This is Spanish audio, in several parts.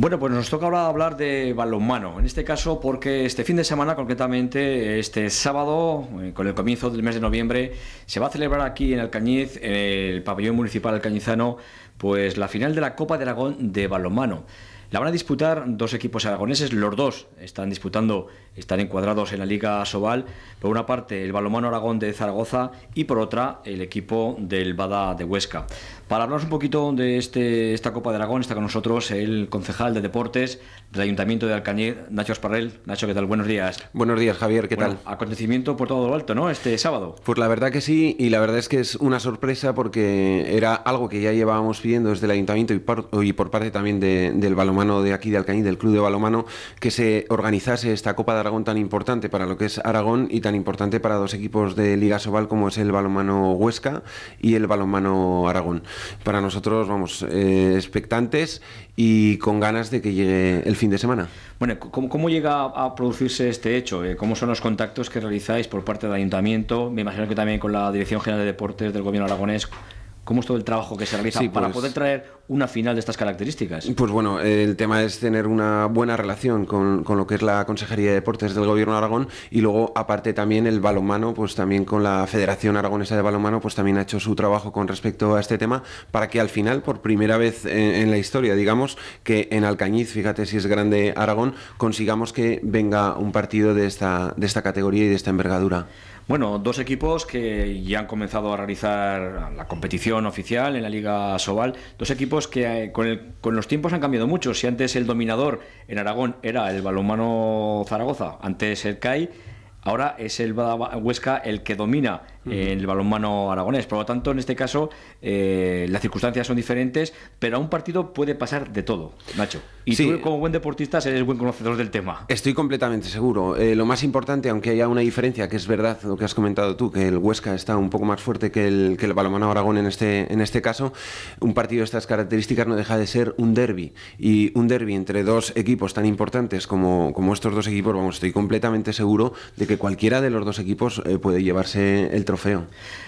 Bueno, pues nos toca ahora hablar de balonmano, en este caso porque este fin de semana, concretamente este sábado, eh, con el comienzo del mes de noviembre, se va a celebrar aquí en Alcañiz, en el pabellón municipal alcañizano, pues la final de la Copa de Aragón de balonmano. La van a disputar dos equipos aragoneses, los dos están disputando, están encuadrados en la Liga Sobal, por una parte el Balomano Aragón de Zaragoza y por otra el equipo del Bada de Huesca. Para hablaros un poquito de este, esta Copa de Aragón está con nosotros el concejal de Deportes del Ayuntamiento de Alcañiz, Nacho Esparrel. Nacho, ¿qué tal? Buenos días. Buenos días, Javier, ¿qué bueno, tal? Acontecimiento por todo lo alto, ¿no? Este sábado. Pues la verdad que sí, y la verdad es que es una sorpresa porque era algo que ya llevábamos pidiendo desde el Ayuntamiento y por, parte también del Balomano balomano de aquí de Alcañiz, del club de balomano, que se organizase esta Copa de Aragón tan importante para lo que es Aragón y tan importante para dos equipos de Liga Sobal como es el balomano Huesca y el balonmano Aragón. Para nosotros, vamos, eh, expectantes y con ganas de que llegue el fin de semana. Bueno, ¿cómo, llega a producirse este hecho? Eh, ¿Cómo son los contactos que realizáis por parte del ayuntamiento? Me imagino que también con la Dirección General de Deportes del Gobierno aragonés. ¿Cómo es todo el trabajo que se realiza para pues poder traer una final de estas características? Pues bueno, el tema es tener una buena relación con, lo que es la Consejería de Deportes del Gobierno de Aragón y luego aparte también el balonmano, pues también con la Federación Aragonesa de Balonmano, pues también ha hecho su trabajo con respecto a este tema para que al final, por primera vez en, la historia, digamos, que en Alcañiz, fíjate si es grande Aragón, consigamos que venga un partido de esta, de esta categoría y de esta envergadura. Bueno, dos equipos que ya han comenzado a realizar la competición oficial en la Liga Sobal, dos equipos que eh, con, los tiempos han cambiado mucho. Si antes el dominador en Aragón era el balonmano Zaragoza, antes el CAI, ahora es el Huesca el que domina en el balonmano aragonés. Por lo tanto, en este caso, eh, las circunstancias son diferentes, pero a un partido puede pasar de todo, Nacho. Y tú, como buen deportista, eres buen conocedor del tema. Estoy completamente seguro. Eh, lo más importante, aunque haya una diferencia, que es verdad lo que has comentado tú, que el Huesca está un poco más fuerte que el, que el balonmano Aragón en este, en este caso, un partido de estas características no deja de ser un derby. Y un derby entre dos equipos tan importantes como, como estos dos equipos, vamos, estoy completamente seguro de que cualquiera de los dos equipos eh, puede llevarse el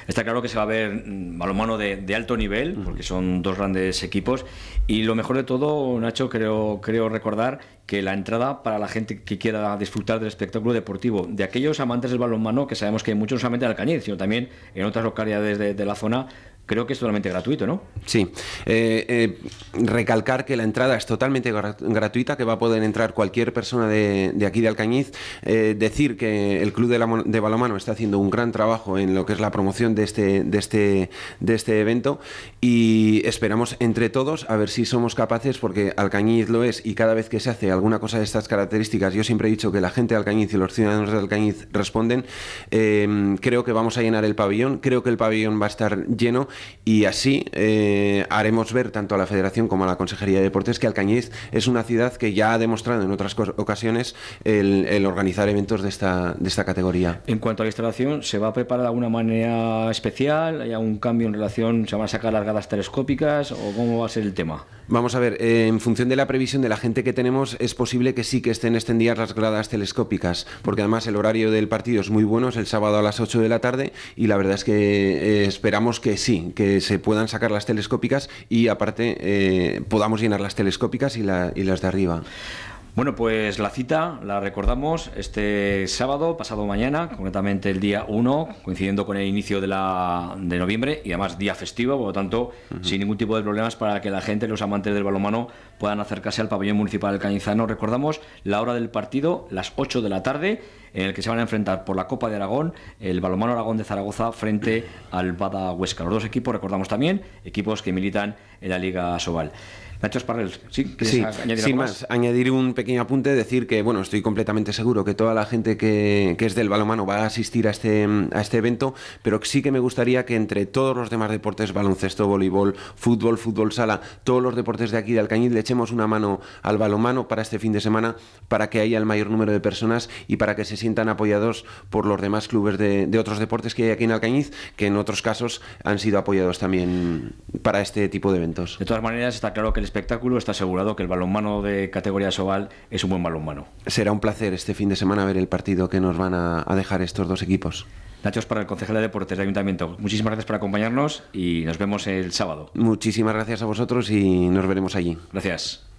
Está claro que se va a ver mm, balonmano de, alto nivel, porque son dos grandes equipos. Y lo mejor de todo, Nacho, creo, creo recordar que la entrada para la gente que quiera disfrutar del espectáculo deportivo, de aquellos amantes del balonmano, que sabemos que hay muchos no solamente en Alcañiz, sino también en otras localidades de la zona, creo que es totalmente gratuito, ¿no? Sí. Eh, eh, recalcar que la entrada es totalmente gratuita, que va a poder entrar cualquier persona de, aquí de Alcañiz. Eh, decir que el Club de, de, Balomano está haciendo un gran trabajo en lo que es la promoción de este, de, este, de este evento y esperamos entre todos a ver si somos capaces, porque Alcañiz lo es y cada vez que se hace alguna cosa de estas características, yo siempre he dicho que la gente de Alcañiz y los ciudadanos de Alcañiz responden. creo que vamos a llenar el pabellón, creo que el pabellón va a estar lleno y así eh, haremos ver tanto a la Federación como a la Consejería de Deportes que Alcañiz es una ciudad que ya ha demostrado en otras ocasiones el, organizar eventos de esta, de esta categoría. En cuanto a la instalación, ¿se va a preparar de alguna manera especial? ¿Hay algún cambio en relación? ¿Se van a sacar las gradas telescópicas o cómo va a ser el tema? Vamos a ver, eh, en función de la previsión de la gente que tenemos, es posible que sí que estén extendidas las gradas telescópicas, porque además el horario del partido es muy bueno, es el sábado a las 8 de la tarde, y la verdad es que eh, esperamos que sí, que se puedan sacar las telescópicas y aparte eh, podamos llenar las telescópicas y las de arriba. Bueno, pues la cita la recordamos este sábado, pasado mañana, concretamente el día 1, coincidiendo con el inicio de, la, de noviembre y además día festivo, por lo tanto, sin ningún tipo de problemas para que la gente, los amantes del balomano, puedan acercarse al pabellón municipal del Cañizano. Recordamos la hora del partido, las 8 de la tarde, en el que se van a enfrentar por la Copa de Aragón el Balonmano Aragón de Zaragoza frente al Bada Huesca. Los dos equipos, recordamos también, equipos que militan en la Liga Sobal. Nacho Esparrel, sí, añadir sin más? más, añadir un pequeño apunte, decir que bueno, estoy completamente seguro que toda la gente que, es del balonmano va a asistir a este, a este evento, pero sí que me gustaría que entre todos los demás deportes, baloncesto, voleibol, fútbol, fútbol sala, todos los deportes de aquí de Alcañiz, le echemos una mano al balonmano para este fin de semana, para que haya el mayor número de personas y para que se sientan apoyados por los demás clubes de, de otros deportes que hay aquí en Alcañiz, que en otros casos han sido apoyados también para este tipo de eventos. De todas maneras, está claro que el espectáculo está asegurado, que el balonmano de categoría Sobal es un buen balonmano. Será un placer este fin de semana ver el partido que nos van a, dejar estos dos equipos. Nachos para el concejal de deportes de ayuntamiento. Muchísimas gracias por acompañarnos y nos vemos el sábado. Muchísimas gracias a vosotros y nos veremos allí. Gracias.